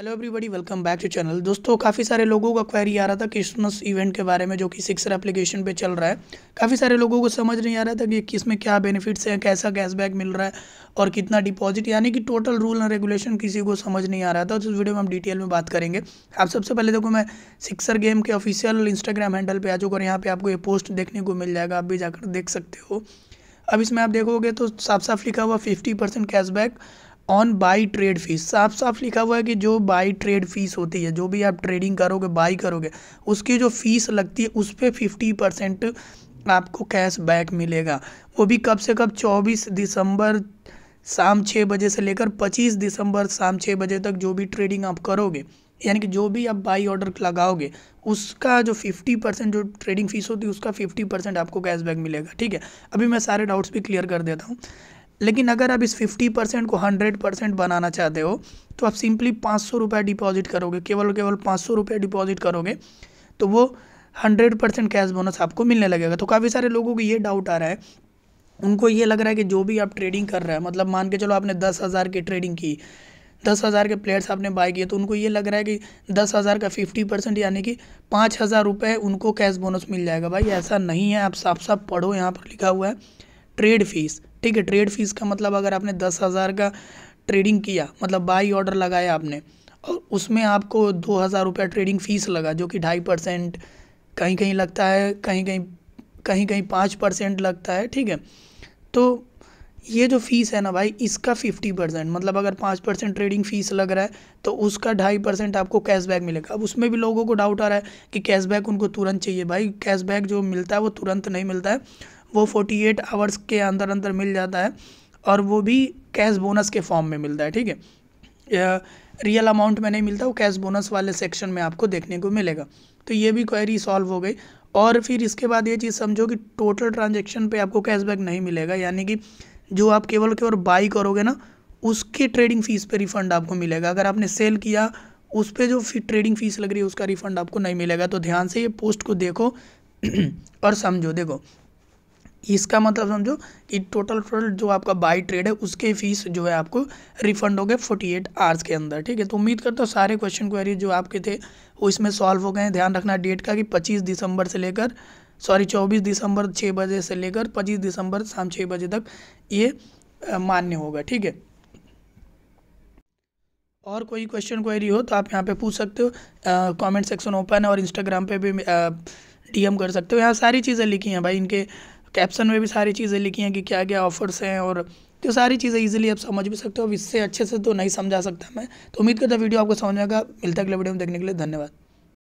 hello everybody welcome back to channel दोस्तों काफ़ी सारे लोगों का क्वेरी आ रहा था क्रिसमस इवेंट के बारे में जो कि सिक्सर एप्लीकेशन पे चल रहा है काफ़ी सारे लोगों को समझ नहीं आ रहा था कि किस में क्या बेनिफिट्स हैं कैसा कैशबैक मिल रहा है और कितना डिपॉजिट यानी कि टोटल रूल एंड रेगुलेशन किसी को समझ नहीं आ रहा था तो इस वीडियो में हम डिटेल में बात करेंगे आप सबसे पहले देखो मैं सिक्सर गेम के ऑफिशियल इंस्टाग्राम हैंडल पर आ चुका और यहाँ पर आपको ये पोस्ट देखने को मिल जाएगा आप भी जाकर देख सकते हो अब इसमें आप देखोगे तो साफ साफ लिखा हुआ fifty percent cashback on buy trade fees साफ साफ लिखा हुआ है कि जो बाई ट्रेड फीस होती है जो भी आप ट्रेडिंग करोगे बाई करोगे उसकी जो फीस लगती है उस पर फिफ्टी परसेंट आपको कैश बैक मिलेगा वो भी कब से कब चौबीस दिसंबर शाम छः बजे से लेकर पच्चीस दिसंबर शाम छः बजे तक जो भी ट्रेडिंग आप करोगे यानी कि जो भी आप बाई ऑर्डर लगाओगे उसका जो फिफ्टी परसेंट जो ट्रेडिंग फीस होती है उसका फिफ्टी परसेंट आपको कैशबैक मिलेगा ठीक है अभी मैं सारे डाउट्स भी क्लियर कर देता हूँ लेकिन अगर आप इस फिफ्टी परसेंट को हंड्रेड परसेंट बनाना चाहते हो तो आप सिंपली पाँच सौ रुपये डिपॉजिट करोगे केवल केवल पाँच सौ रुपये डिपॉजिट करोगे तो वो हंड्रेड परसेंट कैश बोनस आपको मिलने लगेगा तो काफ़ी सारे लोगों को ये डाउट आ रहा है उनको ये लग रहा है कि जो भी आप ट्रेडिंग कर रहे हैं मतलब मान के चलो आपने दस हज़ार की ट्रेडिंग की दस हज़ार के प्लेयर्स आपने बाय किए तो उनको ये लग रहा है कि दस हज़ार का फिफ्टी परसेंट यानी कि पाँच हज़ार रुपये उनको कैश बोनस मिल जाएगा भाई ऐसा नहीं है आप साफ साफ पढ़ो यहाँ पर लिखा हुआ है ट्रेड फीस ठीक है ट्रेड फीस का मतलब अगर आपने दस हज़ार का ट्रेडिंग किया मतलब बाई ऑर्डर लगाया आपने और उसमें आपको दो हज़ार रुपया ट्रेडिंग फ़ीस लगा जो कि ढाई परसेंट कहीं कहीं लगता है कहीं कहीं कहीं कहीं पाँच परसेंट लगता है ठीक है तो ये जो फ़ीस है ना भाई इसका फिफ्टी परसेंट मतलब अगर पाँच परसेंट ट्रेडिंग फ़ीस लग रहा है तो उसका ढाई परसेंट आपको कैशबैक मिलेगा अब उसमें भी लोगों को डाउट आ रहा है कि कैशबैक उनको तुरंत चाहिए भाई कैशबैक जो मिलता है वो तुरंत नहीं मिलता है वो 48 आवर्स के अंदर अंदर मिल जाता है और वो भी कैश बोनस के फॉर्म में मिलता है ठीक है रियल अमाउंट में नहीं मिलता वो कैश बोनस वाले सेक्शन में आपको देखने को मिलेगा तो ये भी क्वेरी सॉल्व हो गई और फिर इसके बाद ये चीज़ समझो कि टोटल ट्रांजेक्शन पर आपको कैशबैक नहीं मिलेगा यानी कि जो आप केवल केवल बाई करोगे ना उसके ट्रेडिंग फ़ीस पर रिफ़ंड आपको मिलेगा अगर आपने सेल किया उस पर जो ट्रेडिंग फ़ीस लग रही है उसका रिफ़ंड आपको नहीं मिलेगा तो ध्यान से ये पोस्ट को देखो और समझो देखो इसका मतलब समझो कि टोटल टोटल जो आपका बाई ट्रेड है उसके फीस जो है आपको रिफंड हो गए फोर्टी एट आवर्स के अंदर ठीक है तो उम्मीद करता हूँ सारे क्वेश्चन क्वेरी जो आपके थे वो इसमें सॉल्व हो गए ध्यान रखना डेट का कि पच्चीस दिसंबर से लेकर सॉरी चौबीस दिसंबर छः बजे से लेकर पच्चीस दिसंबर शाम छः बजे तक ये मान्य होगा ठीक है और कोई क्वेश्चन क्वेरी हो तो आप यहाँ पे पूछ सकते हो कमेंट सेक्शन ओपन है और इंस्टाग्राम पे भी डीएम कर सकते हो यहाँ सारी चीज़ें लिखी हैं भाई इनके कैप्शन में भी सारी चीज़ें लिखी हैं कि क्या क्या ऑफर्स हैं और तो सारी चीज़ें ईजिली आप समझ भी सकते हो अब इससे अच्छे से तो नहीं समझा सकता मैं तो उम्मीद करता वीडियो आपको समझ में आएगा मिलता है अगले वीडियो में देखने के लिए धन्यवाद